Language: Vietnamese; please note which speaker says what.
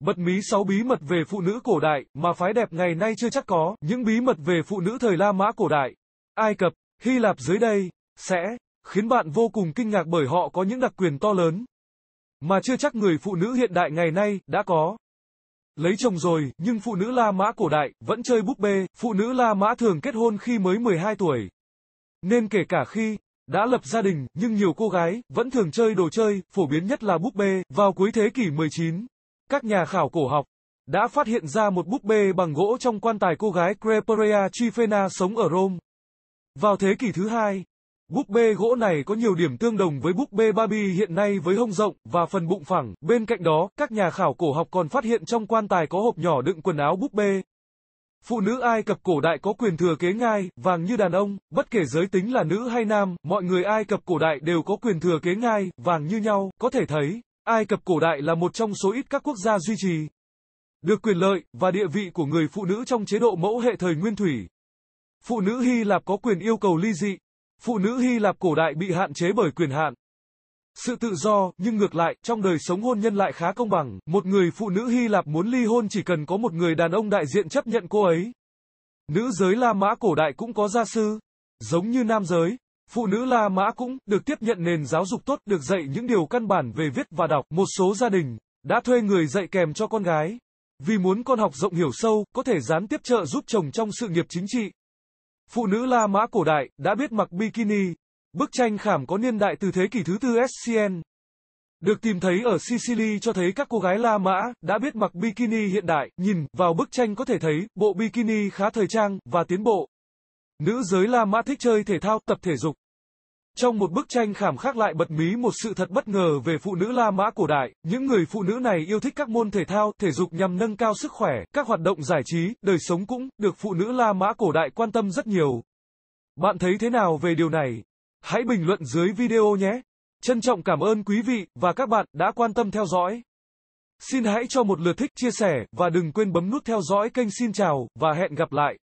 Speaker 1: Bật mí 6 bí mật về phụ nữ cổ đại mà phái đẹp ngày nay chưa chắc có, những bí mật về phụ nữ thời La Mã cổ đại, Ai Cập, Hy Lạp dưới đây sẽ khiến bạn vô cùng kinh ngạc bởi họ có những đặc quyền to lớn mà chưa chắc người phụ nữ hiện đại ngày nay đã có. Lấy chồng rồi, nhưng phụ nữ La Mã cổ đại vẫn chơi búp bê, phụ nữ La Mã thường kết hôn khi mới 12 tuổi. Nên kể cả khi đã lập gia đình, nhưng nhiều cô gái vẫn thường chơi đồ chơi, phổ biến nhất là búp bê, vào cuối thế kỷ 19 các nhà khảo cổ học đã phát hiện ra một búp bê bằng gỗ trong quan tài cô gái Creperea Trifena sống ở Rome. Vào thế kỷ thứ hai, búp bê gỗ này có nhiều điểm tương đồng với búp bê Barbie hiện nay với hông rộng và phần bụng phẳng. Bên cạnh đó, các nhà khảo cổ học còn phát hiện trong quan tài có hộp nhỏ đựng quần áo búp bê. Phụ nữ Ai Cập cổ đại có quyền thừa kế ngai, vàng như đàn ông, bất kể giới tính là nữ hay nam, mọi người Ai Cập cổ đại đều có quyền thừa kế ngai, vàng như nhau, có thể thấy, Ai Cập cổ đại là một trong số ít các quốc gia duy trì được quyền lợi và địa vị của người phụ nữ trong chế độ mẫu hệ thời nguyên thủy. Phụ nữ Hy Lạp có quyền yêu cầu ly dị. Phụ nữ Hy Lạp cổ đại bị hạn chế bởi quyền hạn. Sự tự do, nhưng ngược lại, trong đời sống hôn nhân lại khá công bằng, một người phụ nữ Hy Lạp muốn ly hôn chỉ cần có một người đàn ông đại diện chấp nhận cô ấy. Nữ giới La Mã cổ đại cũng có gia sư, giống như nam giới, Phụ nữ La Mã cũng được tiếp nhận nền giáo dục tốt, được dạy những điều căn bản về viết và đọc. Một số gia đình đã thuê người dạy kèm cho con gái. Vì muốn con học rộng hiểu sâu, có thể gián tiếp trợ giúp chồng trong sự nghiệp chính trị. Phụ nữ La Mã cổ đại đã biết mặc bikini. Bức tranh khảm có niên đại từ thế kỷ thứ tư SCN. Được tìm thấy ở Sicily cho thấy các cô gái La Mã đã biết mặc bikini hiện đại, nhìn vào bức tranh có thể thấy bộ bikini khá thời trang và tiến bộ. Nữ giới La Mã thích chơi thể thao, tập thể dục. Trong một bức tranh khảm khắc lại bật mí một sự thật bất ngờ về phụ nữ La Mã cổ đại, những người phụ nữ này yêu thích các môn thể thao, thể dục nhằm nâng cao sức khỏe, các hoạt động giải trí, đời sống cũng được phụ nữ La Mã cổ đại quan tâm rất nhiều. Bạn thấy thế nào về điều này? Hãy bình luận dưới video nhé. Trân trọng cảm ơn quý vị và các bạn đã quan tâm theo dõi. Xin hãy cho một lượt thích, chia sẻ và đừng quên bấm nút theo dõi kênh Xin chào và hẹn gặp lại.